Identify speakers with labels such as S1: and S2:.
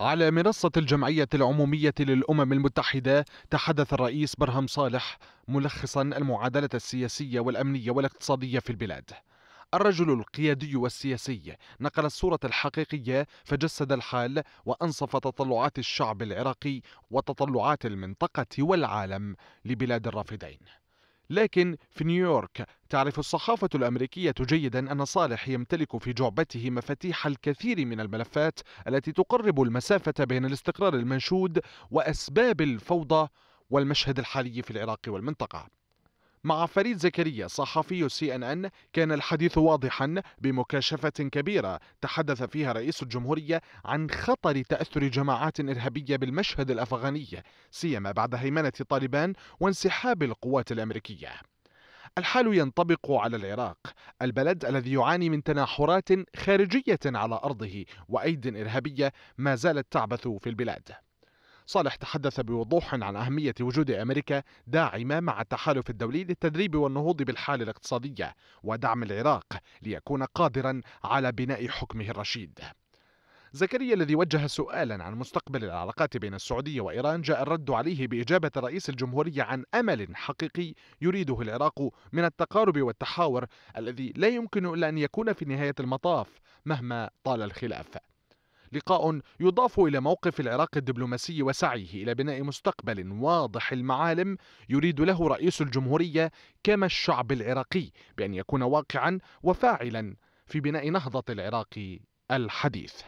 S1: على منصة الجمعية العمومية للأمم المتحدة تحدث الرئيس برهم صالح ملخصا المعادلة السياسية والأمنية والاقتصادية في البلاد الرجل القيادي والسياسي نقل الصورة الحقيقية فجسد الحال وأنصف تطلعات الشعب العراقي وتطلعات المنطقة والعالم لبلاد الرافدين لكن في نيويورك تعرف الصحافة الأمريكية جيدا أن صالح يمتلك في جعبته مفاتيح الكثير من الملفات التي تقرب المسافة بين الاستقرار المنشود وأسباب الفوضى والمشهد الحالي في العراق والمنطقة مع فريد زكريا صحفي سي ان ان كان الحديث واضحا بمكاشفة كبيرة تحدث فيها رئيس الجمهورية عن خطر تأثر جماعات إرهابية بالمشهد الأفغاني سيما بعد هيمنة طالبان وانسحاب القوات الأمريكية الحال ينطبق على العراق البلد الذي يعاني من تناحرات خارجية على أرضه وأيد إرهابية ما زالت تعبث في البلاد صالح تحدث بوضوح عن أهمية وجود أمريكا داعمة مع التحالف الدولي للتدريب والنهوض بالحالة الاقتصادية ودعم العراق ليكون قادرا على بناء حكمه الرشيد زكريا الذي وجه سؤالا عن مستقبل العلاقات بين السعودية وإيران جاء الرد عليه بإجابة رئيس الجمهورية عن أمل حقيقي يريده العراق من التقارب والتحاور الذي لا يمكن إلا أن يكون في نهاية المطاف مهما طال الخلاف لقاء يضاف إلى موقف العراق الدبلوماسي وسعيه إلى بناء مستقبل واضح المعالم يريد له رئيس الجمهورية كما الشعب العراقي بأن يكون واقعا وفاعلا في بناء نهضة العراق الحديث